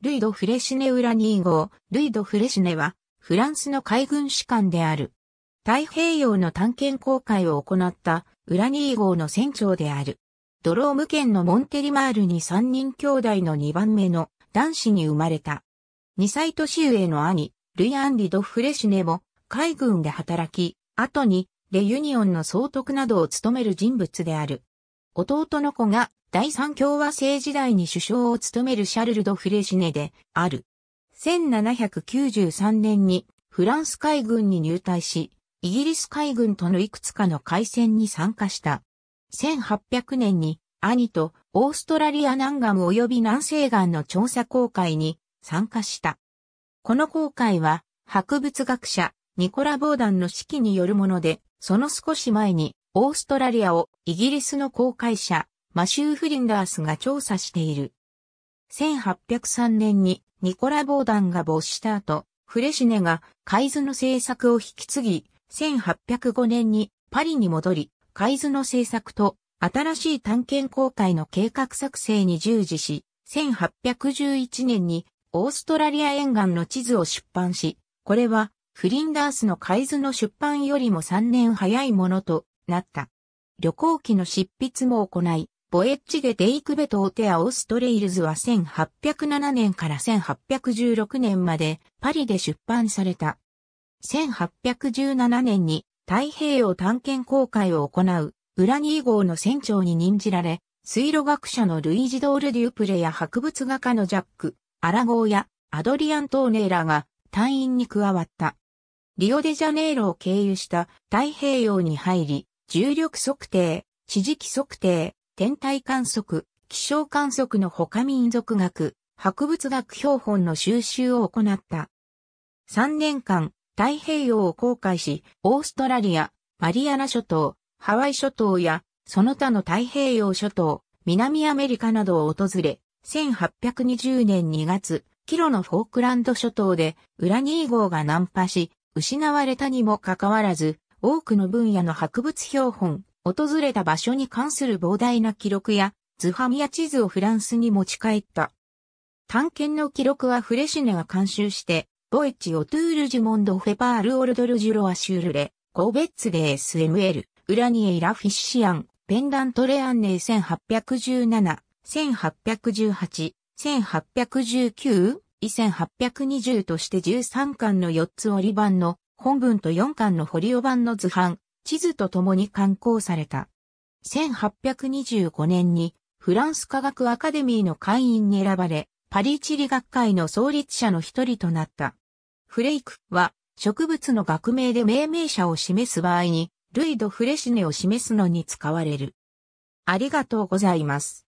ルイド・フレシネウラニー号、ルイド・フレシネは、フランスの海軍士官である。太平洋の探検航海を行ったウラニー号の船長である。ドローム県のモンテリマールに3人兄弟の2番目の男子に生まれた。2歳年上の兄、ルイ・アンリド・フレシネも海軍で働き、後にレユニオンの総督などを務める人物である。弟の子が第三共和制時代に首相を務めるシャルル・ド・フレシネである。1793年にフランス海軍に入隊し、イギリス海軍とのいくつかの海戦に参加した。1800年に兄とオーストラリア南岸及び南西岸の調査航海に参加した。この航海は博物学者ニコラ・ボーダンの指揮によるもので、その少し前にオーストラリアをイギリスの公開者、マシュー・フリンダースが調査している。1803年にニコラ・ボーダンが没した後、フレシネが海図の制作を引き継ぎ、1805年にパリに戻り、海図の制作と新しい探検公開の計画作成に従事し、1811年にオーストラリア沿岸の地図を出版し、これはフリンダースの海図の出版よりも3年早いものとなった。旅行記の執筆も行い、ボエッチゲデイクベトオテアオストレイルズは1807年から1816年までパリで出版された。1817年に太平洋探検公開を行うウラニー号の船長に任じられ、水路学者のルイジドール・デュープレや博物画家のジャック、アラゴーやアドリアン・トーネーラが隊員に加わった。リオデジャネイロを経由した太平洋に入り、重力測定、地磁気測定、天体観測、気象観測の他民族学、博物学標本の収集を行った。3年間、太平洋を航海し、オーストラリア、マリアナ諸島、ハワイ諸島や、その他の太平洋諸島、南アメリカなどを訪れ、1820年2月、キロのフォークランド諸島で、ウラニー号が難破し、失われたにもかかわらず、多くの分野の博物標本、訪れた場所に関する膨大な記録や図版や地図をフランスに持ち帰った。探検の記録はフレシネが監修して、ボエッチ・オトゥール・ジュモンド・フェパール・オルドル・ジュロア・シュールレ、コーベッツ・デ・ース・エムエル、ウラニエイ・ラ・フィッシアン、ペンダント・レアンネ1817、1818、1819、1820として13巻の4つ折り版の本文と4巻のホリオ版の図版、地図と共に刊行された。1825年にフランス科学アカデミーの会員に選ばれ、パリ地理学会の創立者の一人となった。フレイクは植物の学名で命名者を示す場合に、ルイド・フレシネを示すのに使われる。ありがとうございます。